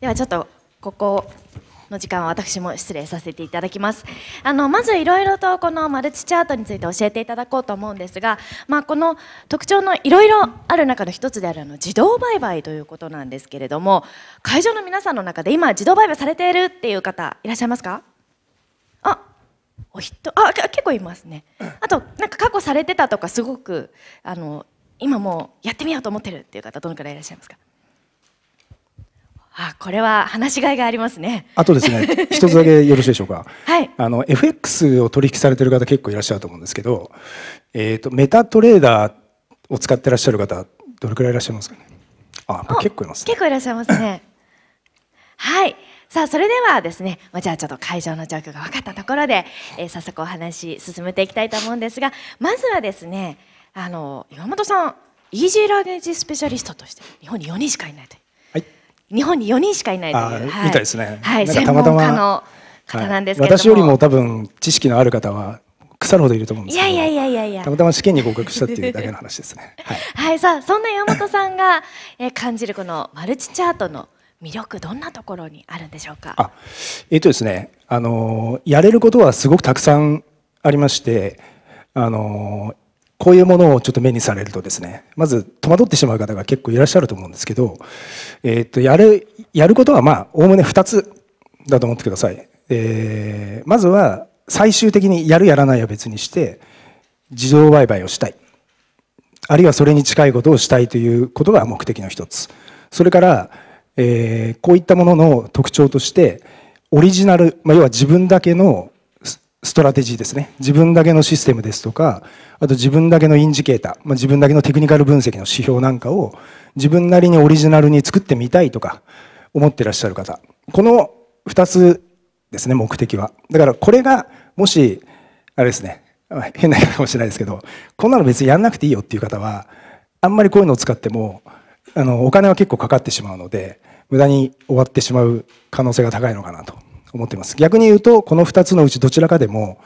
ではちょっとここの時間は私も失礼させていただきますあのまずいろいろとこのマルチチャートについて教えていただこうと思うんですが、まあ、この特徴のいろいろある中の一つであるあの自動売買ということなんですけれども会場の皆さんの中で今自動売買されているっていう方いらっしゃいますかあお人あ結構いますねあとなんか過去されてたとかすごくあの今もうやってみようと思ってるっていう方どのくらいいらっしゃいますかあこれは話しがいがありますね。あとですね、一つだけよろしいでしょうか。はい。あの FX を取引されてる方結構いらっしゃると思うんですけど、えっ、ー、とメタトレーダーを使ってらっしゃる方どれくらいいらっしゃいますかね。あ、結構います、ね、結構いらっしゃいますね。はい。さあそれではですね、じゃあちょっと会場の状況が分かったところで、えー、早速お話進めていきたいと思うんですが、まずはですね、あの岩本さん、イージーラーゲージスペシャリストとして日本に4人しかいないという。日本に4人しかいないという、はい、みたいですね、はい、専門家の方なんですけど、はい、私よりも多分知識のある方は腐るほどいると思うんですけどいやいやいやいやたまたま試験に合格したっていうだけの話ですね はい、はい、さあそんな山本さんが感じるこのマルチチャートの魅力どんなところにあるんでしょうかえっ、ー、とですねあのやれることはすごくたくさんありましてあのこういうものをちょっと目にされるとですね、まず戸惑ってしまう方が結構いらっしゃると思うんですけど、えっ、ー、と、やる、やることはまあ、おおむね2つだと思ってください。えー、まずは、最終的にやるやらないは別にして、自動売買をしたい。あるいはそれに近いことをしたいということが目的の一つ。それから、えー、こういったものの特徴として、オリジナル、まあ、要は自分だけのストラテジーですね。自分だけのシステムですとか、あと自分だけのインジケーター、まあ、自分だけのテクニカル分析の指標なんかを自分なりにオリジナルに作ってみたいとか思ってらっしゃる方。この2つですね、目的は。だからこれがもし、あれですね、変な言い方かもしれないですけど、こんなの別にやんなくていいよっていう方は、あんまりこういうのを使っても、あの、お金は結構かかってしまうので、無駄に終わってしまう可能性が高いのかなと思ってます。逆に言うと、この2つのうちどちらかでも、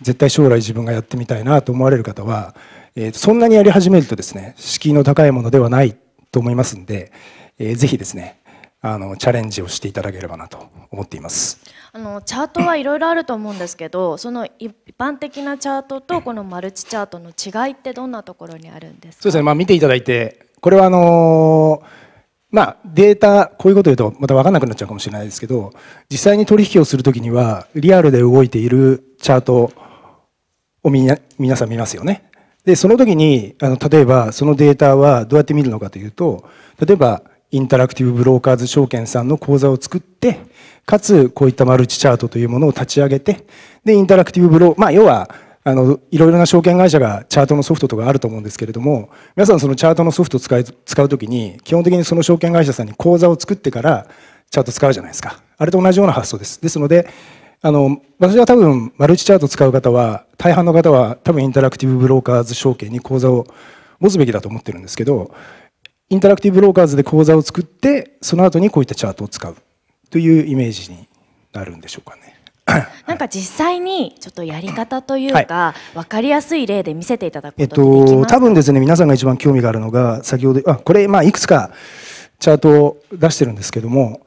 絶対将来自分がやってみたいなと思われる方は、えー、そんなにやり始めるとですね、敷居の高いものではないと思いますんで、えー、ぜひですね、あのチャレンジをしていただければなと思っています。あのチャートはいろいろあると思うんですけど、その一般的なチャートとこのマルチチャートの違いってどんなところにあるんですか。そうですね。まあ見ていただいて、これはあのーまあ、データ、こういうこと言うとまた分かんなくなっちゃうかもしれないですけど、実際に取引をするときには、リアルで動いているチャートをみな皆さん見ますよね。で、その時に、あの、例えば、そのデータはどうやって見るのかというと、例えば、インタラクティブブローカーズ証券さんの口座を作って、かつ、こういったマルチチャートというものを立ち上げて、で、インタラクティブブロー、まあ、要は、あの、いろいろな証券会社がチャートのソフトとかあると思うんですけれども、皆さんそのチャートのソフトを使い使うときに、基本的にその証券会社さんに口座を作ってから、チャート使うじゃないですか。あれと同じような発想です。ですので、あの、私は多分、マルチチャート使う方は、大半の方は多分インタラクティブブローカーズ証券に口座を持つべきだと思ってるんですけど、インタラクティブブローカーズで口座を作って、その後にこういったチャートを使うというイメージになるんでしょうかね。なんか実際にちょっとやり方というか、はい、分かりやすい例で見せていただくことでえっと、多分ですね皆さんが一番興味があるのが先ほどあこれ、まあ、いくつかチャートを出してるんですけども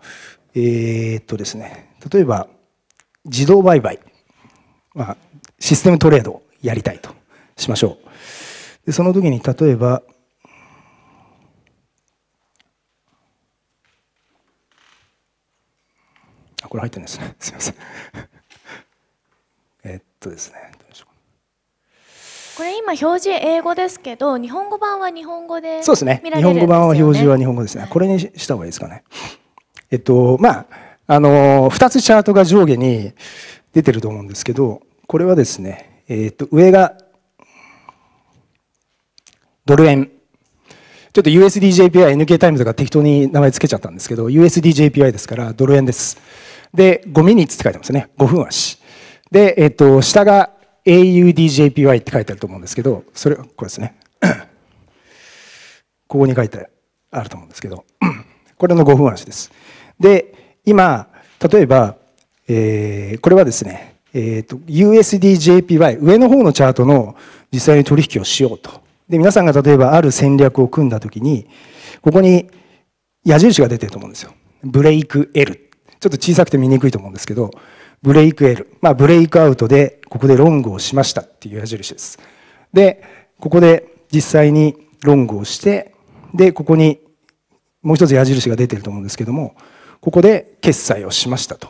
えー、っとですね例えば自動売買、まあ、システムトレードやりたいとしましょうでその時に例えばこれ入ってんですね。すみません。えっとですね。どうでしょうこれ今表示英語ですけど、日本語版は日本語で、ね、そうですね。日本語版は表示は日本語ですね。これにした方がいいですかね。えっとまああの二つチャートが上下に出てると思うんですけど、これはですね、えっと上がドル円。ちょっと USDJPI、NK タイムとか適当に名前つけちゃったんですけど、USDJPI ですからドル円です。で、5ミニッツって書いてますね。5分足。で、えっ、と、下が AUDJPY って書いてあると思うんですけど、それ、これですね。ここに書いてあると思うんですけど、これの5分足です。で、今、例えば、えー、これはですね、えっ、ー、と、USDJPY、上の方のチャートの実際に取引をしようと。で、皆さんが例えばある戦略を組んだときに、ここに矢印が出てると思うんですよ。ブレイク L ちょっと小さくて見にくいと思うんですけど、ブレイク L。まあ、ブレイクアウトで、ここでロングをしましたっていう矢印です。で、ここで実際にロングをして、で、ここにもう一つ矢印が出てると思うんですけども、ここで決済をしましたと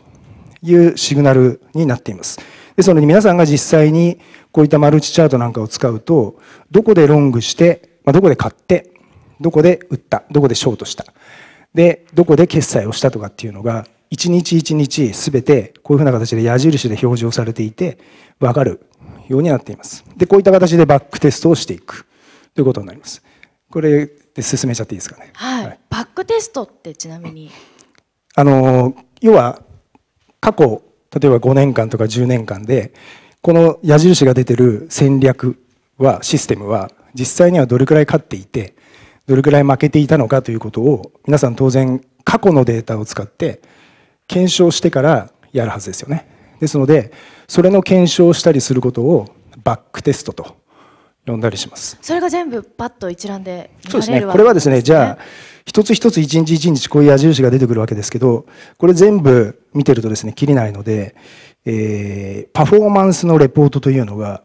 いうシグナルになっています。ですので皆さんが実際にこういったマルチチャートなんかを使うと、どこでロングして、まあ、どこで買って、どこで売った、どこでショートした。でどこで決済をしたとかっていうのが1日1日全てこういうふうな形で矢印で表示をされていて分かるようになっています。でこういった形でバックテストをしていくということになります。これで進めちゃっていいですかね。はい。はい、バックテストってちなみにあの要は過去例えば5年間とか10年間でこの矢印が出てる戦略はシステムは実際にはどれくらい勝っていてどれくらい負けていたのかということを皆さん当然過去のデータを使って検証してからやるはずですよね。ですのでそれの検証をしたりすることをバックテストと呼んだりします。それが全部パッと一覧でそうですね。これはですね、じゃあ一つ一つ一日一日こういう矢印が出てくるわけですけど、これ全部見てるとですね、切りないので、えー、パフォーマンスのレポートというのが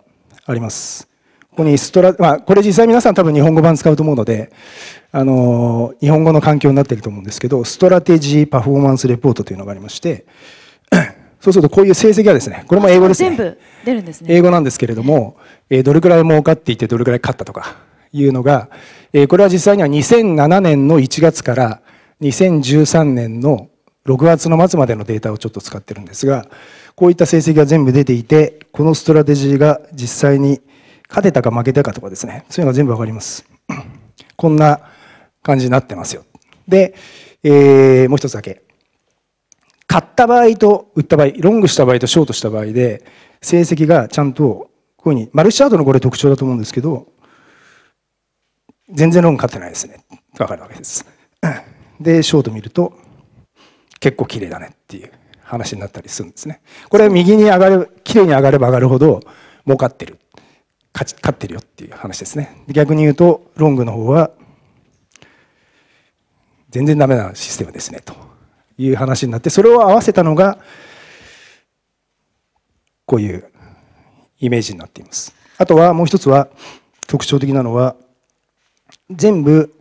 あります。ここにストラ、まあ、これ実際皆さん多分日本語版使うと思うので、あの、日本語の環境になってると思うんですけど、ストラテジーパフォーマンスレポートというのがありまして、そうするとこういう成績がですね、これも英語ですね。全部出るんですね。英語なんですけれども、えー、どれくらい儲かっていてどれくらい勝ったとかいうのが、えー、これは実際には2007年の1月から2013年の6月の末までのデータをちょっと使ってるんですが、こういった成績が全部出ていて、このストラテジーが実際に勝てたか負けたかとかですね、そういうのが全部わかります。こんな感じになってますよ。で、えー、もう一つだけ。買った場合と売った場合、ロングした場合とショートした場合で、成績がちゃんと、こういうふうに、マルチチャートのこれ特徴だと思うんですけど、全然ロング勝ってないですね。わかるわけです。で、ショート見ると、結構綺麗だねっていう話になったりするんですね。これは右に上がる、綺麗に上がれば上がるほど儲かってる勝ち勝ってるよっていう話ですね逆に言うとロングの方は全然ダメなシステムですねという話になってそれを合わせたのがこういうイメージになっていますあとはもう一つは特徴的なのは全部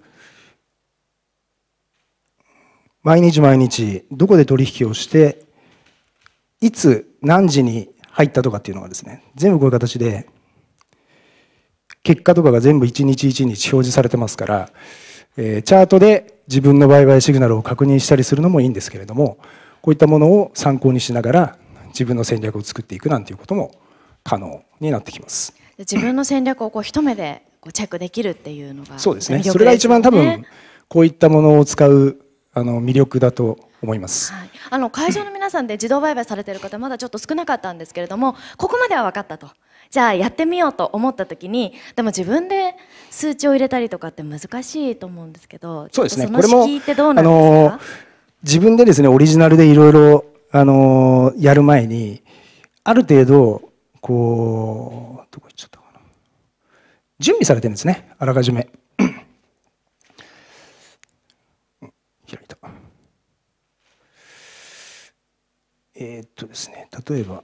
毎日毎日どこで取引をしていつ何時に入ったとかっていうのがですね全部こういう形で結果とかが全部1日1日表示されてますから、えー、チャートで自分の売買シグナルを確認したりするのもいいんですけれどもこういったものを参考にしながら自分の戦略を作っていくなんていうことも可能になってきます。自分の戦略をこう一目でこうチェックできるっていうのが、そうですね。それが一番多分こういったものを使うあの魅力だと思います、はい、あの会場の皆さんで自動売買されてる方まだちょっと少なかったんですけれどもここまでは分かったとじゃあやってみようと思った時にでも自分で数値を入れたりとかって難しいと思うんですけどそうですねこれも自分でですねオリジナルでいろいろあのやる前にある程度こうどこ行っちゃったかな準備されてるんですねあらかじめ えー、っとですね例えば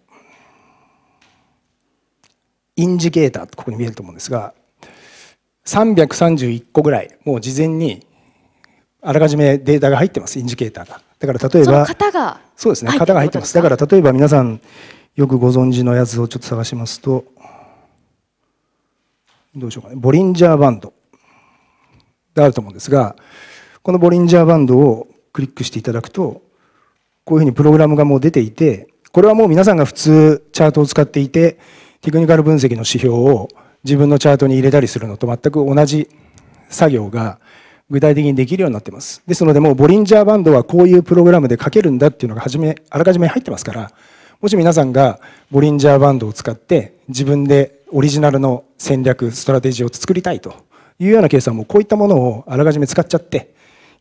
インジケーターここに見えると思うんですが331個ぐらいもう事前にあらかじめデータが入ってますインジケーターがだから例えば型がそうですね型が入ってますだから例えば皆さんよくご存知のやつをちょっと探しますとどうしようかねボリンジャーバンドがあると思うんですがこのボリンジャーバンドをクリックしていただくとこういうふうにプログラムがもう出ていてこれはもう皆さんが普通チャートを使っていてテクニカル分析の指標を自分のチャートに入れたりするのと全く同じ作業が具体的にできるようになってます。ですのでもうボリンジャーバンドはこういうプログラムで書けるんだっていうのが初め、あらかじめ入ってますから、もし皆さんがボリンジャーバンドを使って自分でオリジナルの戦略、ストラテジーを作りたいというようなケースはもうこういったものをあらかじめ使っちゃって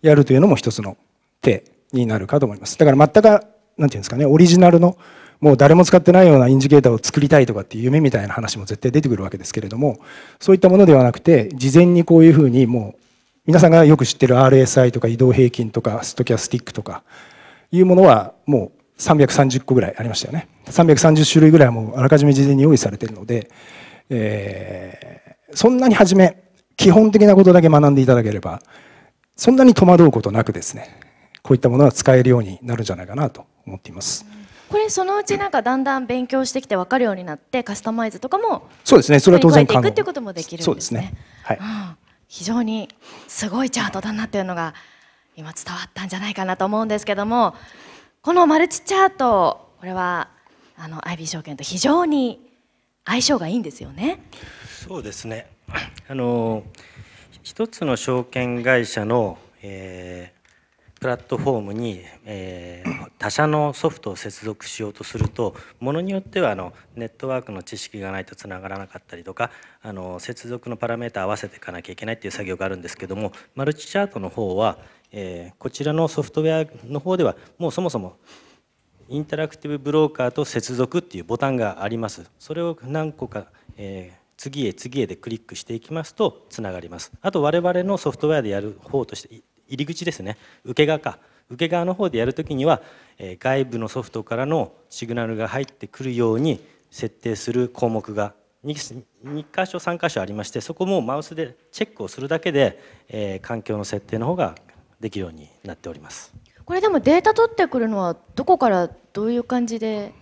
やるというのも一つの手になるかと思います。だから全く、なんていうんですかね、オリジナルのもう誰も使ってないようなインジケーターを作りたいとかっていう夢みたいな話も絶対出てくるわけですけれどもそういったものではなくて事前にこういうふうにもう皆さんがよく知ってる RSI とか移動平均とかストキャスティックとかいうものはもう330個ぐらいありましたよね330種類ぐらいもうあらかじめ事前に用意されてるので、えー、そんなに初め基本的なことだけ学んでいただければそんなに戸惑うことなくですねこういったものは使えるようになるんじゃないかなと思っています。これそのうちなんかだんだん勉強してきて分かるようになってカスタマイズとかもそうですねそれは当然可能ていくってこともできるんですねそうですねはい、うん、非常にすごいチャートだなっていうのが今伝わったんじゃないかなと思うんですけどもこのマルチチャートこれはあの IB 証券と非常に相性がいいんですよねそうですねあの一つの証券会社の、えープラットフォームに、えー、他社のソフトを接続しようとするとものによってはあのネットワークの知識がないとつながらなかったりとかあの接続のパラメータ合わせていかなきゃいけないっていう作業があるんですけどもマルチチャートの方は、えー、こちらのソフトウェアの方ではもうそもそもインタラクティブブローカーと接続っていうボタンがありますそれを何個か、えー次へ次へでクリックしていきますとつながりますあと我々のソフトウェアでやる方として入り口ですね受け側か受け側の方でやるときには、え外部のソフトからのシグナルが入ってくるように設定する項目が 2, 箇所3箇所ありましてそこもマウスでチェックをするだけで、え環境の設定の方ができるようになっておりますこれでもデータ取ってくるのはどこからどういう感じで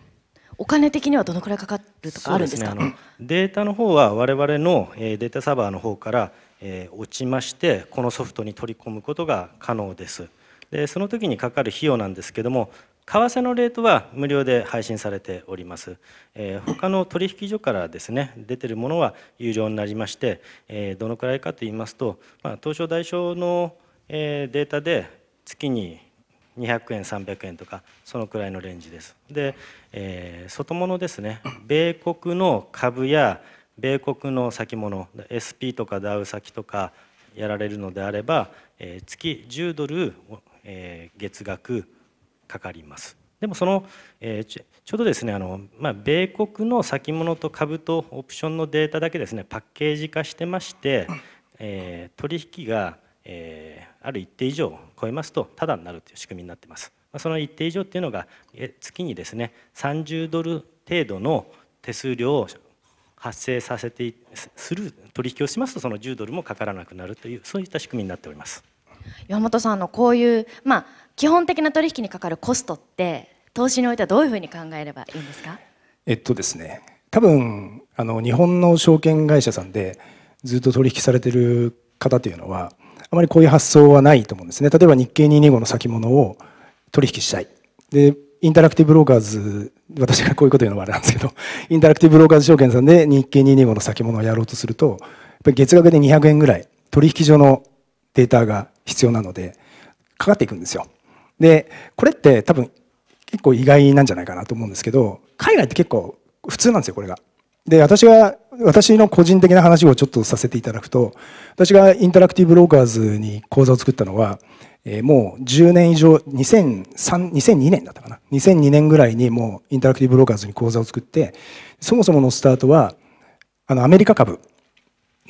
お金的にはどのくらいかかるとかあるんですか、ね、データの方は我々のデータサーバーの方からえ落ちましてこのソフトに取り込むことが可能ですでその時にかかる費用なんですけども為替のレートは無料で配信されております、えー、他の取引所からですね出てるものは有料になりまして、えー、どのくらいかと言いますと、まあ、東証代償の、えー、データで月に200円300円とかそのくらいのレンジですで、えー、外物ですね米国の株や米国の先物 SP とかダウ先とかやられるのであれば、えー、月10ドル、えー、月額かかりますでもその、えー、ちょうどですねあの、まあ、米国の先物と株とオプションのデータだけですねパッケージ化してまして、えー、取引が、えー、ある一定以上超えますとタダになるという仕組みになってます。その一定以上っていうのが月にですね30ドル程度の手数料を発生させてする取引をしますとその10ドルもかからなくなるというそういった仕組みになっております山本さんのこういう、まあ、基本的な取引にかかるコストって投資においてはどういうふうに考えればいいんですかえっとですね多分あの日本の証券会社さんでずっと取引されてる方というのはあまりこういう発想はないと思うんですね例えば日経225の先物を取引したいでインタラクティブローカーズ、私がこういうこと言うのもあれなんですけど、インタラクティブローカーズ証券さんで日経225の先物をやろうとすると、やっぱり月額で200円ぐらい取引所のデータが必要なので、かかっていくんですよ。で、これって多分結構意外なんじゃないかなと思うんですけど、海外って結構普通なんですよ、これが。で、私が、私の個人的な話をちょっとさせていただくと、私がインタラクティブローカーズに講座を作ったのは、えもう10年以上2 0 0 2年だったかな2002年ぐらいにもうインタラクティブブローカーズに講座を作ってそもそものスタートはあのアメリカ株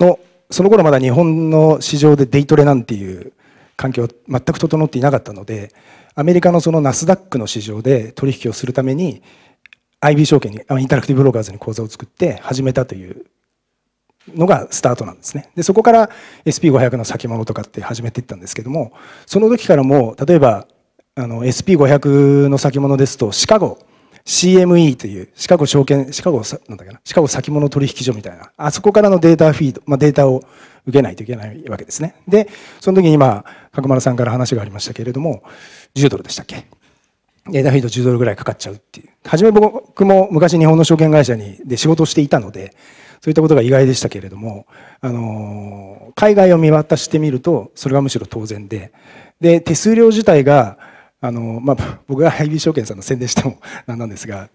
のその頃まだ日本の市場でデイトレなんていう環境全く整っていなかったのでアメリカのそのナスダックの市場で取引をするために IB 証券にインタラクティブブローカーズに口座を作って始めたというのがスタートなんですね。で、そこから SP500 の先物とかって始めていったんですけども、その時からも、例えば、あの、SP500 の先物ですと、シカゴ、CME という、シカゴ証券、シカゴ、なんだっけな、シカゴ先物取引所みたいな、あそこからのデータフィード、まあ、データを受けないといけないわけですね。で、その時に今、角丸さんから話がありましたけれども、10ドルでしたっけデータフィード10ドルぐらいかかっちゃうっていう。はじめ僕も昔日本の証券会社にで仕事をしていたので、そういったことが意外でしたけれども、あの海外を見渡してみると、それがむしろ当然で、で、手数料自体が、あのまあ、僕が IB 証券さんの宣伝しても何 なんですが、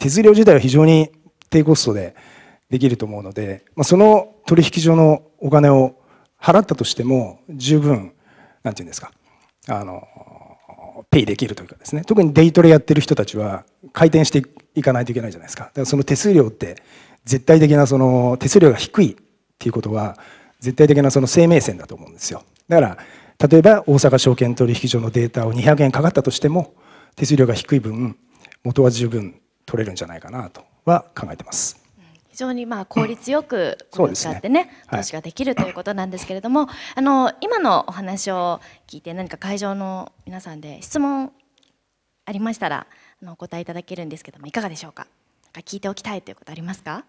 手数料自体は非常に低コストでできると思うので、まあ、その取引所のお金を払ったとしても、十分、なんていうんですか、あのペイできるというかですね特にデイトレやってる人たちは回転していかないといけないじゃないですかだからその手数料って絶対的なその手数料が低いっていうことは絶対的なその生命線だと思うんですよだから例えば大阪証券取引所のデータを200円かかったとしても手数料が低い分元は十分取れるんじゃないかなとは考えてます。非常にまあ効率よく使ってね、うんね、投資ができるということなんですけれども、あの今のお話を聞いて何か会場の皆さんで質問ありましたらあのお答えいただけるんですけどもいかがでしょうか。か聞いておきたいということありますか。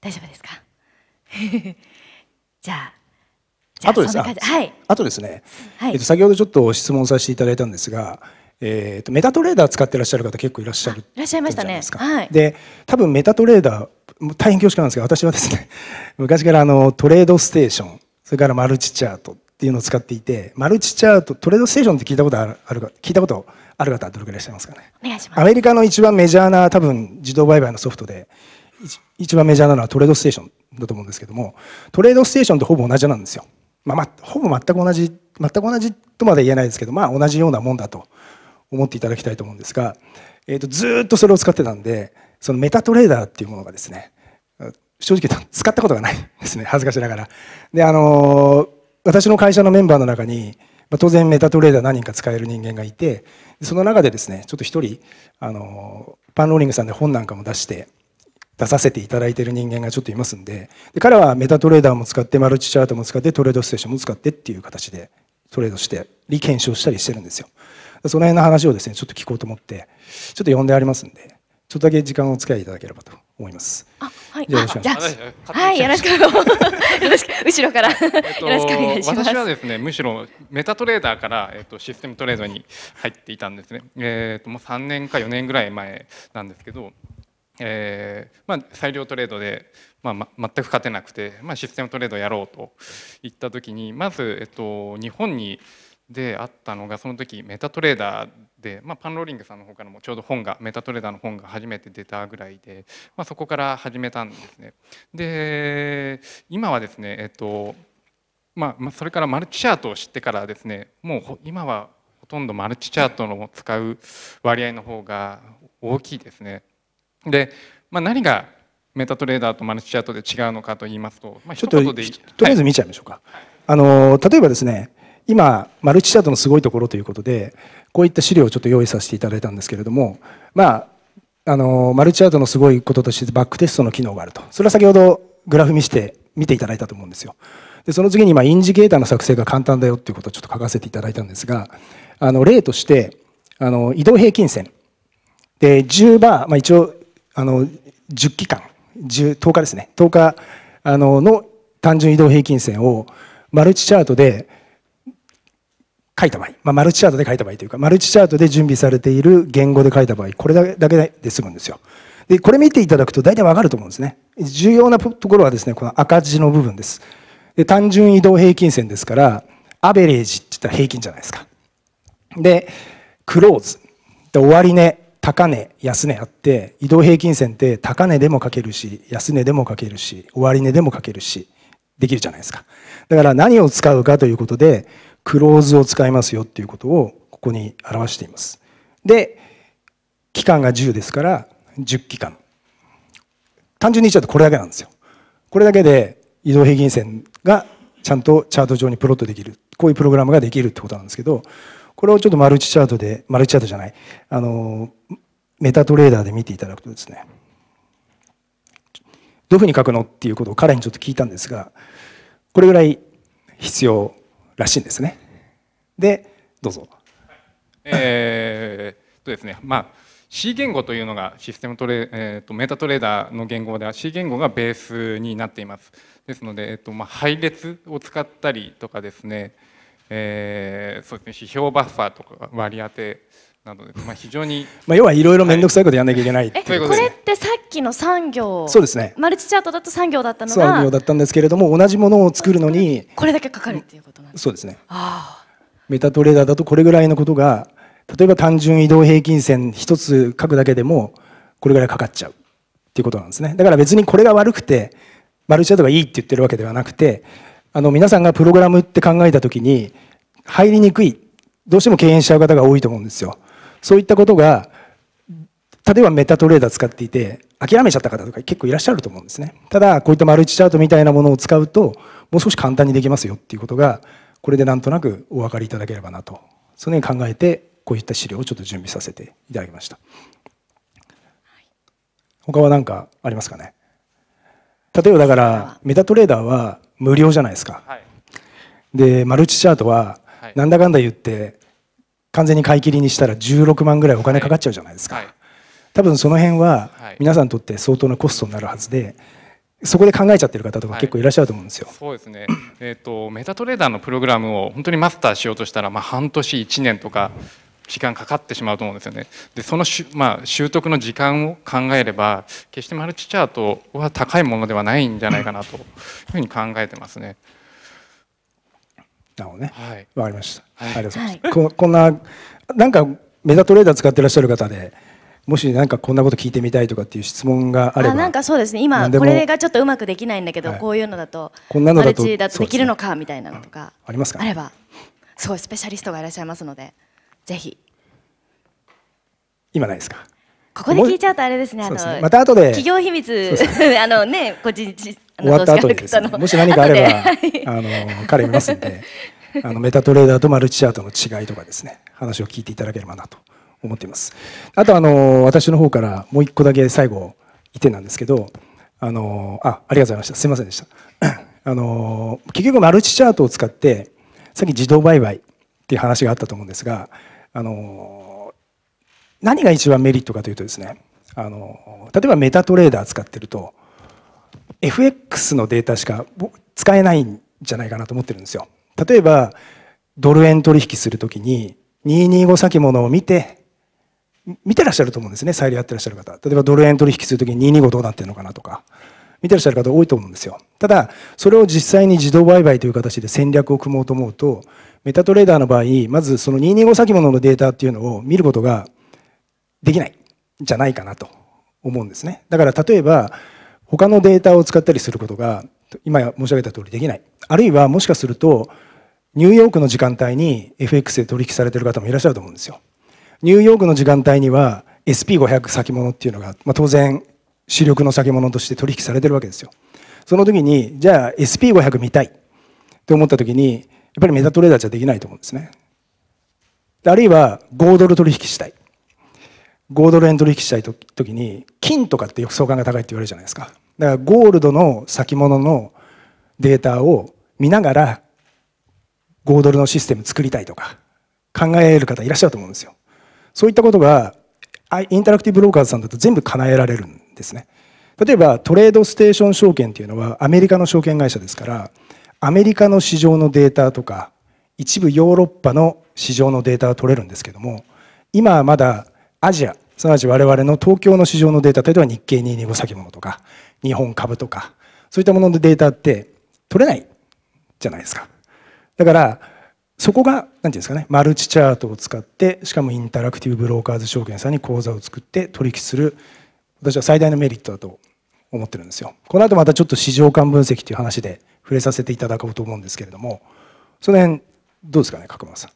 大丈夫ですか じゃああとですはい、あとですね、はい、えっと、先ほどちょっと質問させていただいたんですが、えーと、メタトレーダー使ってらっしゃる方結構いらっしゃるいらっしゃいましたね。はい、で多分メタトレーダー大変恐縮なんですけど 私はですね昔からあのトレードステーションそれからマルチチャートっていうのを使っていてマルチチャートトレードステーションって聞いたことあるか聞いたことある方どれくらいいらっしゃいますかねお願いしますアメリカの一番メジャーな多分自動売買のソフトで一番メジャーなのはトレードステーションだと思うんですけどもトレードステーションとほぼ同じなんですよ、まあ、まあ、ほぼ全く同じ全く同じとまで言えないですけど、まあ、同じようなもんだと思っていただきたいと思うんですが、えーと、ずっとそれを使ってたんでそのメタトレーダーっていうものがですね正直使ったことがないですね恥ずかしながら。であのー、私の会社のメンバーの中に当然メタトレーダー何人か使える人間がいてその中でですねちょっと一人あのー、パンローリングさんで本なんかも出して出させていただいている人間がちょっといますんでで彼はメタトレーダーも使ってマルチチャートも使ってトレードステーションも使ってっていう形でトレードして検証したりしてるんですよその辺の話をですねちょっと聞こうと思ってちょっと呼んでありますんでちょっとだけ時間をお付き合いいただければと思います。あ、はい、よろしくお願いします。はい、よろしく、よろしく、後ろから、よろしくお願いします。私はですね、むしろメタトレーダーから、えっと、システムトレードに入っていたんですね。えっと、もう三年か四年ぐらい前なんですけど、えーまあ、裁量トレードで、まあ、ま、全く勝てなくて、まあ、システムトレードをやろうといった時にまず、えっと、日本にであったのがその時メタトレーダーで、まあ、パンローリングさんの方からもちょうど本がメタトレーダーの本が初めて出たぐらいで、まあ、そこから始めたんですね。で今はですね、えっとまあ、それからマルチチャートを知ってからですねもう今はほとんどマルチチャートの使う割合の方が大きいですね。で、まあ、何がメタトレーダーとマルチチャートで違うのかと言いますと、まあ、ちょっととりあえず見ちゃいましょうか、はい、あの例えばですね今マルチチャートのすごいところということでこういった資料をちょっと用意させていただいたんですけれどもまああのマルチチャートのすごいこととしてバックテストの機能があるとそれは先ほどグラフ見して見ていただいたと思うんですよでその次に今インジケーターの作成が簡単だよっていうことをちょっと書かせていただいたんですがあの例としてあの移動平均線で10バー、まあ、一応あの10期間 10, 10日ですね10日あのの単純移動平均線をマルチチャートで書いた場合、まあ、マルチチャートで書いた場合というかマルチチャートで準備されている言語で書いた場合これだけで済むんですよでこれ見ていただくと大体わかると思うんですね重要なところはですねこの赤字の部分ですで単純移動平均線ですからアベレージって言ったら平均じゃないですかでクローズで終値高値安値あって移動平均線って高値でも書けるし安値でも書けるし終値でも書けるしできるじゃないですかだから何を使うかということでクローズを使いますよっていうことをここに表していますで期間が10ですから10期間単純に言っちゃうとこれだけなんですよこれだけで移動平均線がちゃんとチャート上にプロットできるこういうプログラムができるってことなんですけどこれをちょっとマルチチャートでマルチチャートじゃないあのメタトレーダーで見ていただくとですね、どういうふうに書くのっていうことを彼にちょっと聞いたんですが、これぐらい必要らしいんですね。で、どうぞ。えー、とですね、まあ、C 言語というのがシステムトレ、えーと、メタトレーダーの言語では C 言語がベースになっていますですので、えーとまあ、配列を使ったりとかですね、えー、そうですね指標バッファーとか割り当てなので、まあ、非常にまあ要はいろいろ面倒くさいことやんなきゃいけない、はい、これってさっきの産業そうですねマルチチャートだと産業だったのが産業だったんですけれども同じものを作るのにこれだけかかるっていうことなんですそうですねメタトレーダーだとこれぐらいのことが例えば単純移動平均線一つ書くだけでもこれぐらいかかっちゃうっていうことなんですねだから別にこれが悪くてマルチチャートがいいって言ってるわけではなくてあの皆さんがプログラムって考えた時に入りにくいどうしても敬遠しちゃう方が多いと思うんですよそういったことが例えばメタトレーダー使っていて諦めちゃった方とか結構いらっしゃると思うんですねただこういったマルチチャートみたいなものを使うともう少し簡単にできますよっていうことがこれでなんとなくお分かりいただければなとそのように考えてこういった資料をちょっと準備させていただきました他は何かありますかね例えばだからメタトレーダーは無料じゃないですか、でマルチチャートはなんだかんだ言って完全に買い切りにしたら16万ぐらいお金かかっちゃうじゃないですか、はい、多分その辺は皆さんにとって相当なコストになるはずで、そこで考えちゃってる方とか結構いらっしゃると思うんですよ。はい、そうですね。えっ、ー、とメタトレーダーのプログラムを本当にマスターしようとしたらまあ半年1年とか時間かかってしまうと思うんですよね。でそのしまあ習得の時間を考えれば決してマルチチャートは高いものではないんじゃないかなというふうに考えてますね。なのね。はい。わかりました。はい、ありがとうございます。ここんな、なんかメタトレーダー使ってらっしゃる方で、もし何かこんなこと聞いてみたいとかっていう質問があればなんかそうですね今これがちょっとうまくできないんだけど、はい、こういうのだとこんなのだとだとできるのか、みたいなのとか、ありますかあればすごいスペシャリストがいらっしゃいますのでぜひ今ないですかここで聞いちゃうとあれですね。あの、ね、また後で企業秘密、ね、あのね個人終わった後でです、ね、もし何かあれば、あの彼いますんで、あのメタトレーダーとマルチチャートの違いとかですね話を聞いていただければなと思っています。あとあの私の方からもう一個だけ最後一てなんですけど、あのあありがとうございました。すみませんでした。あの結局マルチチャートを使ってさっき自動売買っていう話があったと思うんですが、あの何が一番メリットかというとですねあの例えばメタトレーダー使ってると FX のデータしか使えないんじゃないかなと思ってるんですよ。例えばドル円取引するときに225先物を見て見てらっしゃると思うんですね再利やってらっしゃる方例えばドル円取引するときに225どうなってるのかなとか見てらっしゃる方多いと思うんですよただそれを実際に自動売買という形で戦略を組もうと思うとメタトレーダーの場合まずその225先物のデータっていうのを見ることができないじゃないかなと思うんですね。だから例えば他のデータを使ったりすることが今申し上げた通りできない。あるいはもしかするとニューヨークの時間帯に FX で取引されてる方もいらっしゃると思うんですよ。ニューヨークの時間帯には SP500 先物っていうのが、まあ、当然主力の先物として取引されてるわけですよ。その時にじゃあ SP500 見たいって思った時にやっぱりメタトレーダーじゃできないと思うんですね。あるいは5ドル取引したい。5ドル円取引したいきに金とかってよく相関が高いって言われるじゃないですかだからゴールドの先物のデータを見ながら5ドルのシステム作りたいとか考える方いらっしゃると思うんですよそういったことがインタラクティブブローカーズさんだと全部叶えられるんですね例えばトレードステーション証券っていうのはアメリカの証券会社ですからアメリカの市場のデータとか一部ヨーロッパの市場のデータは取れるんですけども今はまだアジアすなわち我々の東京の市場のデータ例えば日経225先物とか日本株とかそういったもののデータって取れないじゃないですかだからそこが何て言うんですかねマルチチャートを使ってしかもインタラクティブブローカーズ証券さんに口座を作って取引する私は最大のメリットだと思ってるんですよこの後またちょっと市場間分析という話で触れさせていただこうと思うんですけれどもその辺どうですかね角間さん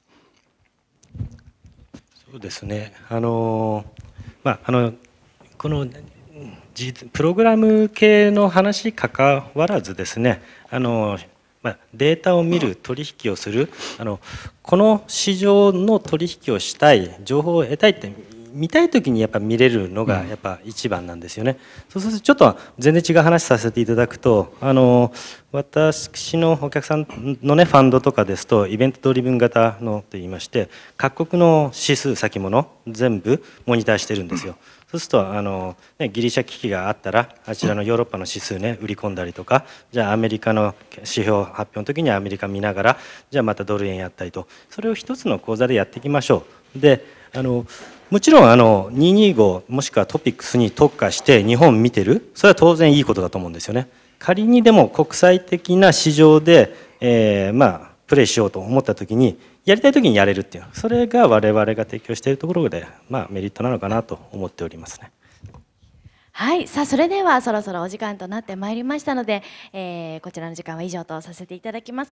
そうですねあの、まあ、あのこのプログラム系の話かかわらずですねあの、まあ、データを見る取引をするあのこの市場の取引をしたい情報を得たいって見たい時にやっぱ見れるのがやっぱ一番なんですよね、うん、そうするとちょっと全然違う話させていただくとあの私のお客さんのねファンドとかですとイベントドリブン型のといいまして各国の指数先物全部モニターしてるんですよ、そうするとあの、ね、ギリシャ危機があったらあちらのヨーロッパの指数ね売り込んだりとかじゃあアメリカの指標発表の時にはアメリカ見ながらじゃあまたドル円やったりとそれを一つの口座でやっていきましょうであのもちろんあの225もしくはトピックスに特化して日本見てるそれは当然いいことだと思うんですよね。仮にでも国際的な市場で、えー、まあプレイしようと思った時にやりたい時にやれるっていうそれが我々が提供しているところで、まあ、メリットなのかなと思っておりますね。はいさあそれではそろそろお時間となってまいりましたので、えー、こちらの時間は以上とさせていただきます。